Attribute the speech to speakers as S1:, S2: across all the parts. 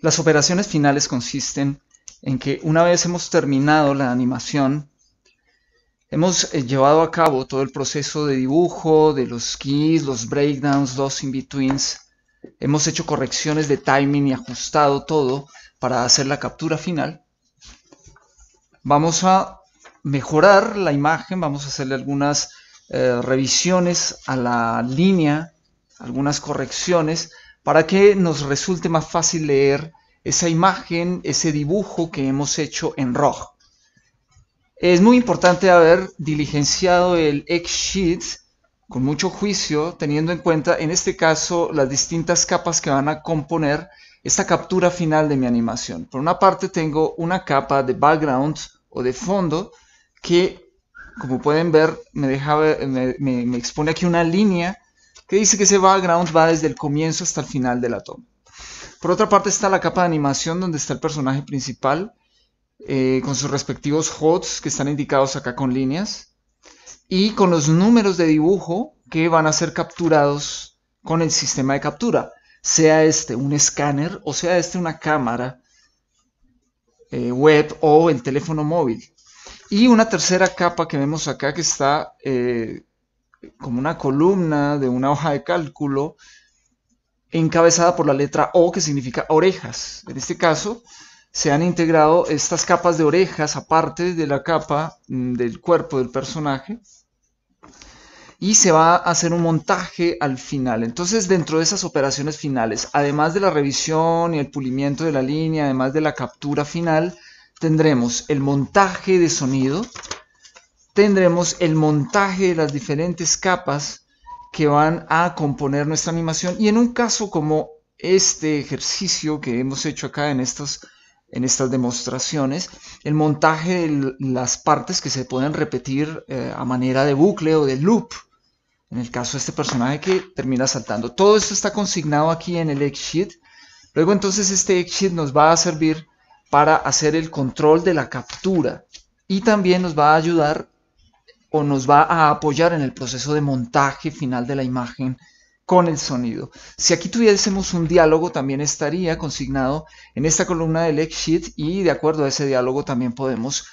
S1: Las operaciones finales consisten en que una vez hemos terminado la animación, hemos eh, llevado a cabo todo el proceso de dibujo, de los keys, los breakdowns, los in-betweens, hemos hecho correcciones de timing y ajustado todo para hacer la captura final. Vamos a mejorar la imagen, vamos a hacerle algunas eh, revisiones a la línea, algunas correcciones para que nos resulte más fácil leer esa imagen, ese dibujo que hemos hecho en rojo. Es muy importante haber diligenciado el X-Sheet con mucho juicio, teniendo en cuenta en este caso las distintas capas que van a componer esta captura final de mi animación. Por una parte tengo una capa de background o de fondo que, como pueden ver, me, me expone aquí una línea que dice que ese background va desde el comienzo hasta el final de la toma. Por otra parte está la capa de animación donde está el personaje principal eh, con sus respectivos HOTS que están indicados acá con líneas y con los números de dibujo que van a ser capturados con el sistema de captura, sea este un escáner o sea este una cámara eh, web o el teléfono móvil. Y una tercera capa que vemos acá que está eh, como una columna de una hoja de cálculo encabezada por la letra O, que significa orejas. En este caso, se han integrado estas capas de orejas aparte de la capa mm, del cuerpo del personaje y se va a hacer un montaje al final. Entonces, dentro de esas operaciones finales, además de la revisión y el pulimiento de la línea, además de la captura final, tendremos el montaje de sonido, tendremos el montaje de las diferentes capas que van a componer nuestra animación y en un caso como este ejercicio que hemos hecho acá en estas, en estas demostraciones, el montaje de las partes que se pueden repetir eh, a manera de bucle o de loop, en el caso de este personaje que termina saltando. Todo esto está consignado aquí en el X-Sheet. Luego entonces este X-Sheet nos va a servir para hacer el control de la captura y también nos va a ayudar o nos va a apoyar en el proceso de montaje final de la imagen con el sonido. Si aquí tuviésemos un diálogo, también estaría consignado en esta columna del sheet y de acuerdo a ese diálogo también podemos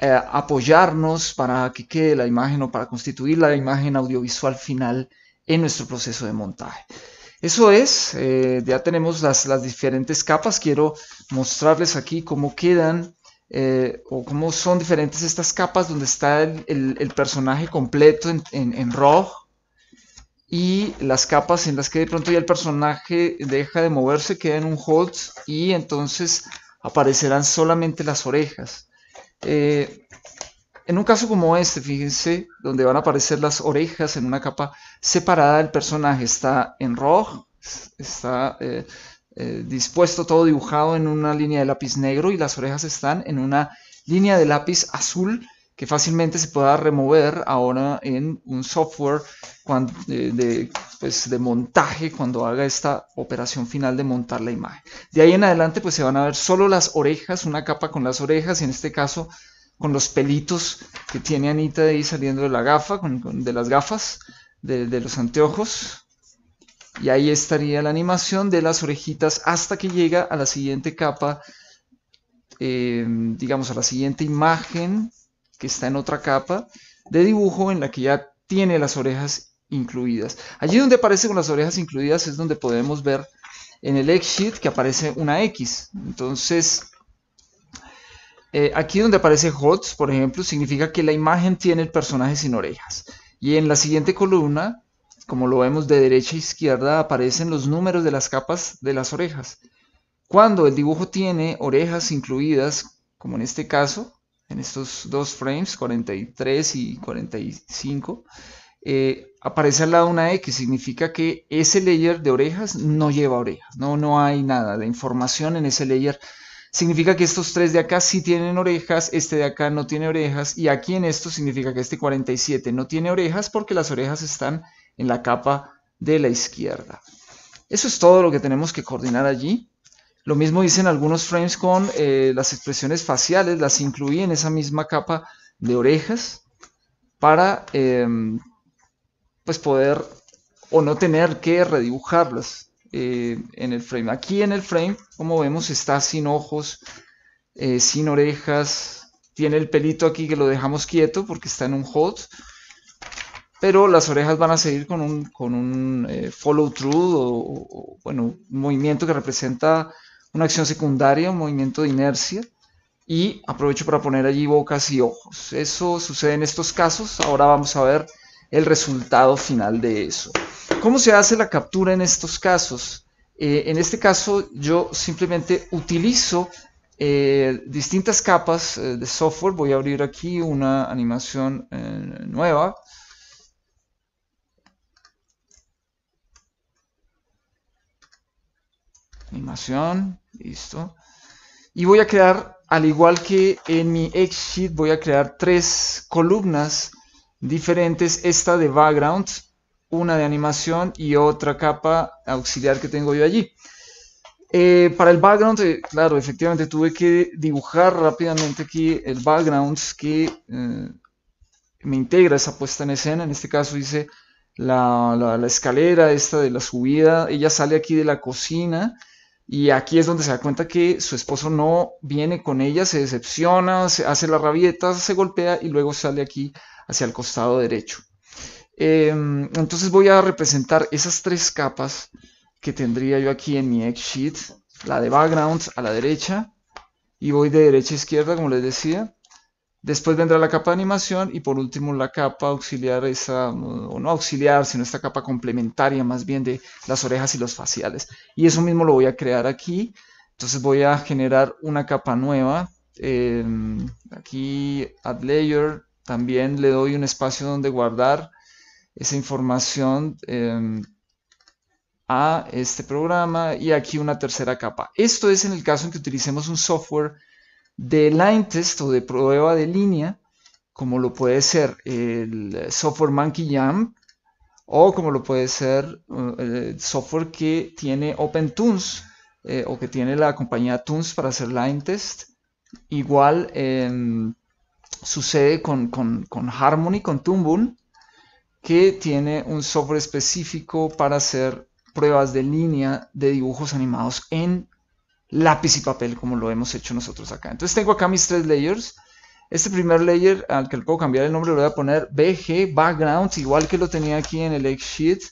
S1: eh, apoyarnos para que quede la imagen o para constituir la imagen audiovisual final en nuestro proceso de montaje. Eso es, eh, ya tenemos las, las diferentes capas. Quiero mostrarles aquí cómo quedan eh, o cómo son diferentes estas capas donde está el, personaje completo en, rojo y las capas en las que de pronto ya el personaje deja de moverse, queda en un hold y entonces aparecerán solamente las orejas. Eh, en un caso como este, fíjense, donde van a aparecer las orejas en una capa separada del personaje, está en rojo, está eh, eh, dispuesto todo dibujado en una línea de lápiz negro y las orejas están en una línea de lápiz azul que fácilmente se pueda remover ahora en un software eh, pues, de, montaje cuando haga esta operación final de montar la imagen. De ahí en adelante pues se van a ver solo las orejas, una capa con las orejas y en este caso con los pelitos que tiene Anita ahí saliendo de la gafa, de las gafas, de los anteojos y ahí estaría la animación de las orejitas hasta que llega a la siguiente capa, eh, digamos a la siguiente imagen que está en otra capa de dibujo en la que ya tiene las orejas incluidas. Allí donde aparece con las orejas incluidas es donde podemos ver en el x que aparece una X. Entonces, eh, aquí donde aparece HOTS, por ejemplo, significa que la imagen tiene el personaje sin orejas. Y en la siguiente columna como lo vemos de derecha a izquierda, aparecen los números de las capas de las orejas. Cuando el dibujo tiene orejas incluidas, como en este caso, en estos dos frames, 43 y 45, eh, aparece al lado una que significa que ese layer de orejas no lleva orejas, no, no hay nada de información en ese layer. Significa que estos tres de acá sí tienen orejas, este de acá no tiene orejas, y aquí en esto significa que este 47 no tiene orejas porque las orejas están en la capa de la izquierda. Eso es todo lo que tenemos que coordinar allí. Lo mismo dicen algunos frames con eh, las expresiones faciales, las incluí en esa misma capa de orejas para em, pues poder o no tener que redibujarlas eh, en el frame. Aquí en el frame, como vemos, está sin ojos, eh, sin orejas, tiene el pelito aquí que lo dejamos quieto porque está en un hot pero las orejas van a seguir con un, con un eh, follow through o, bueno, un movimiento que representa una acción secundaria, un movimiento de inercia y aprovecho para poner allí bocas y ojos. Eso sucede en estos casos, ahora vamos a ver el resultado final de eso. ¿Cómo se hace la captura en estos casos? Eh, en este caso yo simplemente utilizo eh, distintas capas de software, voy a abrir aquí una animación nueva, animación, listo. Y voy a crear, al igual que en mi exit voy a crear tres columnas diferentes, esta de background, una de animación y otra capa auxiliar que tengo yo allí. Eh, para el background, eh, claro, efectivamente tuve que dibujar rápidamente aquí el background que eh, me integra esa puesta en escena. En este caso hice la, la escalera, esta de la subida. Ella sale aquí de la cocina y aquí es donde se da cuenta que su esposo no viene con ella, se decepciona, se hace las rabietas se golpea y luego sale aquí hacia el costado derecho. Em, entonces voy a representar esas tres capas que tendría yo aquí en mi X sheet. La de background a la derecha y voy de derecha a izquierda como les decía. Después vendrá la capa de animación y por último la capa auxiliar, esa, o no auxiliar, sino esta capa complementaria más bien de las orejas y los faciales. Y eso mismo lo voy a crear aquí. Entonces voy a generar una capa nueva. Em, aquí, add layer, también le doy un espacio donde guardar esa información em, a este programa y aquí una tercera capa. Esto es en el caso en que utilicemos un software de line test o de prueba de línea, como lo puede ser el software Monkey Jam o como lo puede ser eh, el software que tiene OpenTunes eh, o que tiene la compañía Toons para hacer line test. Igual em, sucede con, con, Harmony, con Toon que tiene un software específico para hacer pruebas de línea de dibujos animados en lápiz y papel como lo hemos hecho nosotros acá. Entonces tengo acá mis tres layers. Este primer layer al que le puedo cambiar el nombre lo voy a poner BG Background, igual que lo tenía aquí en el xsheet Sheet.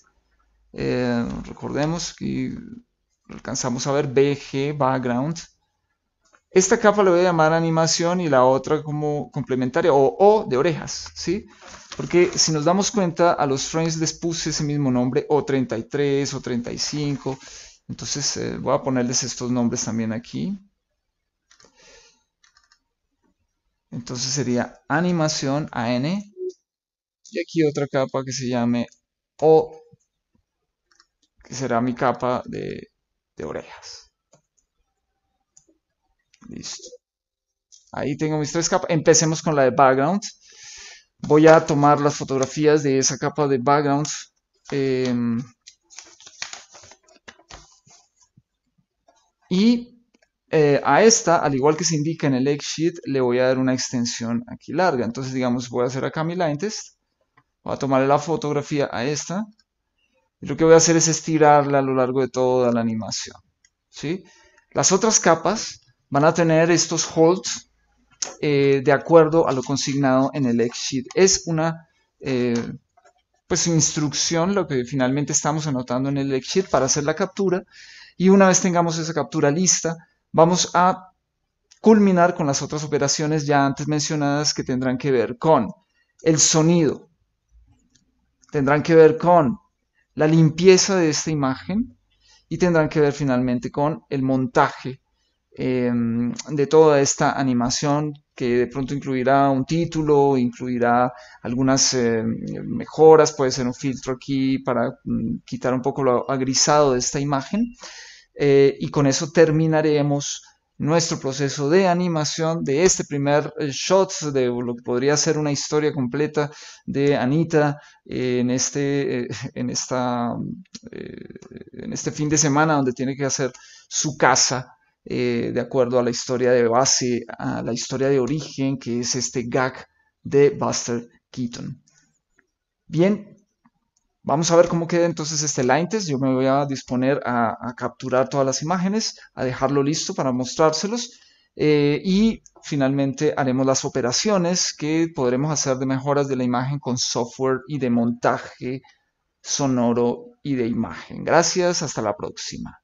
S1: Eh, recordemos que alcanzamos a ver BG Background. Esta capa lo voy a llamar animación y la otra como complementaria o, o de orejas, ¿sí? Porque si nos damos cuenta, a los frames les puse ese mismo nombre, o 33 o 35, entonces eh, voy a ponerles estos nombres también aquí. Entonces sería animación AN. Y aquí otra capa que se llame O, que será mi capa de, orejas. Listo. Ahí tengo mis tres capas. Empecemos con la de background. Voy a tomar las fotografías de esa capa de background. Eh, Y eh, a esta, al igual que se indica en el exit le voy a dar una extensión aquí larga. Entonces, digamos, voy a hacer acá mi line test. Voy a tomar la fotografía a esta. Y lo que voy a hacer es estirarla a lo largo de toda la animación. ¿sí? Las otras capas van a tener estos holds eh, de acuerdo a lo consignado en el exit Es una eh, pues, instrucción, lo que finalmente estamos anotando en el excel para hacer la captura y una vez tengamos esa captura lista, vamos a culminar con las otras operaciones ya antes mencionadas que tendrán que ver con el sonido, tendrán que ver con la limpieza de esta imagen y tendrán que ver finalmente con el montaje em, de toda esta animación que de pronto incluirá un título, incluirá algunas em, mejoras, puede ser un filtro aquí para mm, quitar un poco lo agrisado de esta imagen. Eh, y con eso terminaremos nuestro proceso de animación de este primer eh, shot de lo que podría ser una historia completa de Anita en este, eh, en, esta, en este fin de semana donde tiene que hacer su casa de acuerdo a la historia de base, a la historia de origen que es este gag de Buster Keaton. Bien, Vamos a ver cómo queda entonces este line test. Yo me voy a disponer a, capturar todas las imágenes, a dejarlo listo para mostrárselos. Eh, y finalmente haremos las operaciones que podremos hacer de mejoras de la imagen con software y de montaje sonoro y de imagen. Gracias, hasta la próxima.